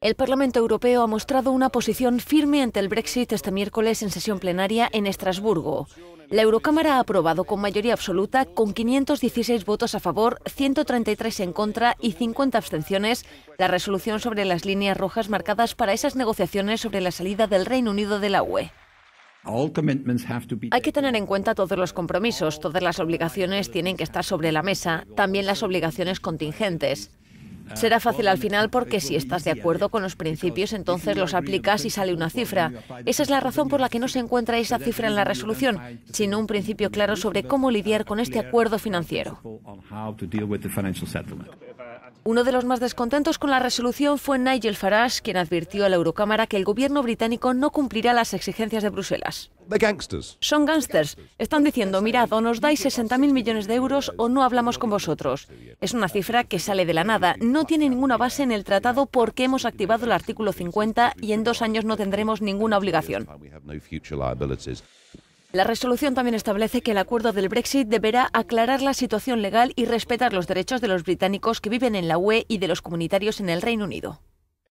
El Parlamento Europeo ha mostrado una posición firme ante el Brexit este miércoles en sesión plenaria en Estrasburgo. La Eurocámara ha aprobado con mayoría absoluta, con 516 votos a favor, 133 en contra y 50 abstenciones, la resolución sobre las líneas rojas marcadas para esas negociaciones sobre la salida del Reino Unido de la UE. Hay que tener en cuenta todos los compromisos, todas las obligaciones tienen que estar sobre la mesa, también las obligaciones contingentes. Será fácil al final porque si estás de acuerdo con los principios, entonces los aplicas y sale una cifra. Esa es la razón por la que no se encuentra esa cifra en la resolución, sino un principio claro sobre cómo lidiar con este acuerdo financiero. Uno de los más descontentos con la resolución fue Nigel Farage, quien advirtió a la Eurocámara que el gobierno británico no cumplirá las exigencias de Bruselas. Son gángsters. Están diciendo, mirad, o nos dais 60.000 millones de euros o no hablamos con vosotros. Es una cifra que sale de la nada. No tiene ninguna base en el tratado porque hemos activado el artículo 50 y en dos años no tendremos ninguna obligación. La resolución también establece que el acuerdo del Brexit deberá aclarar la situación legal y respetar los derechos de los británicos que viven en la UE y de los comunitarios en el Reino Unido.